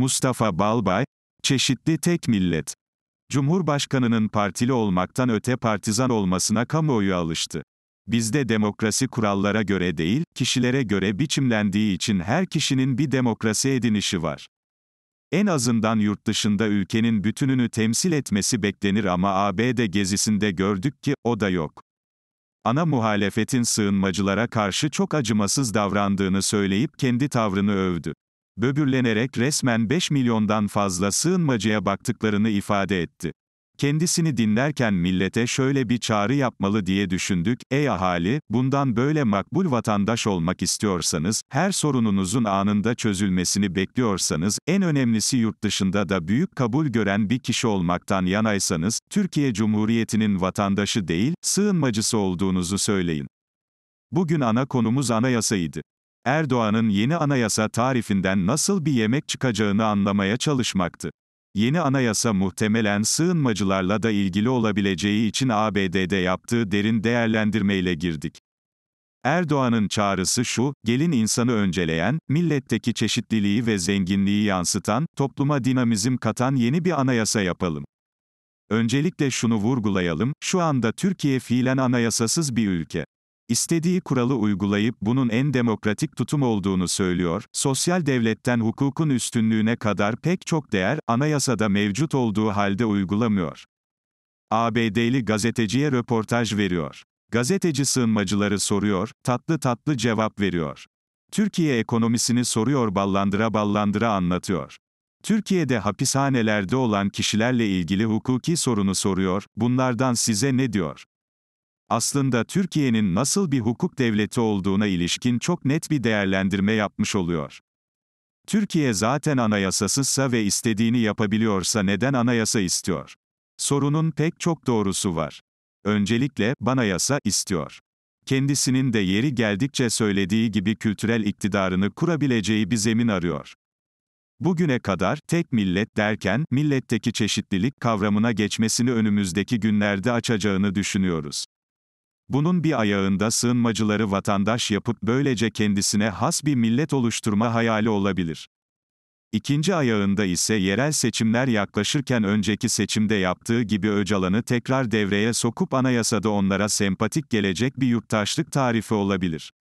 Mustafa Balbay, çeşitli tek millet. Cumhurbaşkanının partili olmaktan öte partizan olmasına kamuoyu alıştı. Bizde demokrasi kurallara göre değil, kişilere göre biçimlendiği için her kişinin bir demokrasi edinişi var. En azından yurt dışında ülkenin bütününü temsil etmesi beklenir ama ABD gezisinde gördük ki, o da yok. Ana muhalefetin sığınmacılara karşı çok acımasız davrandığını söyleyip kendi tavrını övdü böbürlenerek resmen 5 milyondan fazla sığınmacıya baktıklarını ifade etti. Kendisini dinlerken millete şöyle bir çağrı yapmalı diye düşündük, ey ahali, bundan böyle makbul vatandaş olmak istiyorsanız, her sorununuzun anında çözülmesini bekliyorsanız, en önemlisi yurt dışında da büyük kabul gören bir kişi olmaktan yanaysanız, Türkiye Cumhuriyeti'nin vatandaşı değil, sığınmacısı olduğunuzu söyleyin. Bugün ana konumuz anayasaydı. Erdoğan'ın yeni anayasa tarifinden nasıl bir yemek çıkacağını anlamaya çalışmaktı. Yeni anayasa muhtemelen sığınmacılarla da ilgili olabileceği için ABD'de yaptığı derin değerlendirmeyle girdik. Erdoğan'ın çağrısı şu, gelin insanı önceleyen, milletteki çeşitliliği ve zenginliği yansıtan, topluma dinamizm katan yeni bir anayasa yapalım. Öncelikle şunu vurgulayalım, şu anda Türkiye fiilen anayasasız bir ülke istediği kuralı uygulayıp bunun en demokratik tutum olduğunu söylüyor, sosyal devletten hukukun üstünlüğüne kadar pek çok değer, anayasada mevcut olduğu halde uygulamıyor. ABD'li gazeteciye röportaj veriyor. Gazeteci sığınmacıları soruyor, tatlı tatlı cevap veriyor. Türkiye ekonomisini soruyor ballandıra ballandıra anlatıyor. Türkiye'de hapishanelerde olan kişilerle ilgili hukuki sorunu soruyor, bunlardan size ne diyor? aslında Türkiye'nin nasıl bir hukuk devleti olduğuna ilişkin çok net bir değerlendirme yapmış oluyor. Türkiye zaten anayasasızsa ve istediğini yapabiliyorsa neden anayasa istiyor? Sorunun pek çok doğrusu var. Öncelikle bana yasa istiyor. Kendisinin de yeri geldikçe söylediği gibi kültürel iktidarını kurabileceği bir zemin arıyor. Bugüne kadar tek millet derken milletteki çeşitlilik kavramına geçmesini önümüzdeki günlerde açacağını düşünüyoruz. Bunun bir ayağında sığınmacıları vatandaş yapıp böylece kendisine has bir millet oluşturma hayali olabilir. İkinci ayağında ise yerel seçimler yaklaşırken önceki seçimde yaptığı gibi Öcalan'ı tekrar devreye sokup anayasada onlara sempatik gelecek bir yurttaşlık tarifi olabilir.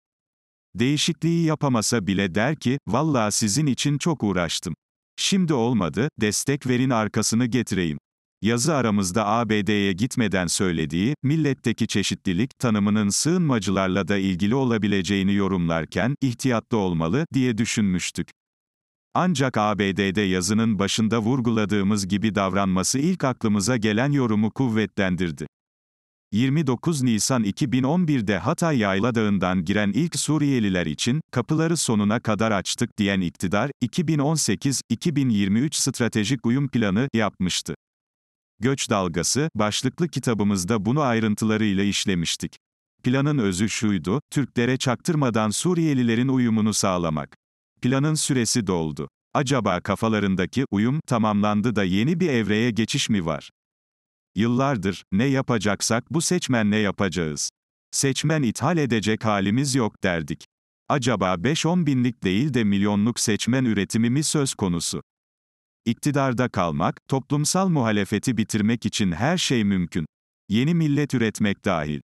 Değişikliği yapamasa bile der ki, vallahi sizin için çok uğraştım. Şimdi olmadı, destek verin arkasını getireyim. Yazı aramızda ABD'ye gitmeden söylediği, milletteki çeşitlilik tanımının sığınmacılarla da ilgili olabileceğini yorumlarken, ihtiyatlı olmalı, diye düşünmüştük. Ancak ABD'de yazının başında vurguladığımız gibi davranması ilk aklımıza gelen yorumu kuvvetlendirdi. 29 Nisan 2011'de Hatay Yayla Dağı'ndan giren ilk Suriyeliler için, kapıları sonuna kadar açtık diyen iktidar, 2018-2023 stratejik uyum planı yapmıştı. Göç Dalgası, başlıklı kitabımızda bunu ayrıntılarıyla işlemiştik. Planın özü şuydu, Türklere çaktırmadan Suriyelilerin uyumunu sağlamak. Planın süresi doldu. Acaba kafalarındaki uyum tamamlandı da yeni bir evreye geçiş mi var? Yıllardır, ne yapacaksak bu seçmenle yapacağız. Seçmen ithal edecek halimiz yok derdik. Acaba 5-10 binlik değil de milyonluk seçmen üretimi mi söz konusu? iktidarda kalmak, toplumsal muhalefeti bitirmek için her şey mümkün. Yeni millet üretmek dahil.